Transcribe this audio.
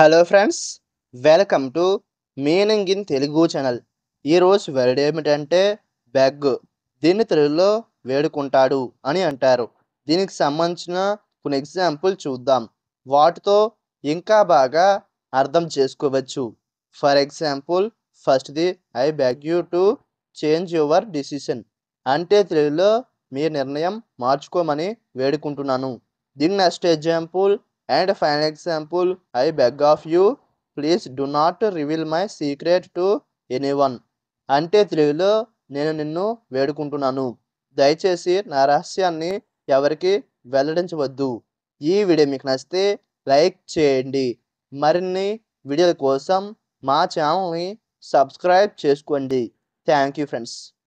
hello friends welcome to meaning in Telugu channel ఈరోజు word ఏమిటంటే beg దీన్ని తెలుగులో వేడుకుంటాడు అని అంటారు దీనికి సంబంధించిన కొన్ని ఎగ్జాంపుల్ చూద్దాం వాటితో ఇంకా బాగా అర్థం చేసుకోవచ్చు ఫర్ ఎగ్జాంపుల్ ఫస్ట్ది I beg you to change your decision అంటే తెలుగులో మీ నిర్ణయం మార్చుకోమని వేడుకుంటున్నాను దీని next example and fine example I beg of you please do not reveal my secret to anyone అంటే తెలుగులో నేను నిన్ను వేడుకుంటున్నాను దయచేసి నా రహస్యాన్ని ఎవరికి వెల్లడించవద్దు ఈ వీడియో మీకు నచ్చితే లైక్ చేయండి మరిన్ని వీడియోల కోసం మా ఛానల్ని సబ్స్క్రైబ్ చేసుకోండి థ్యాంక్ యూ ఫ్రెండ్స్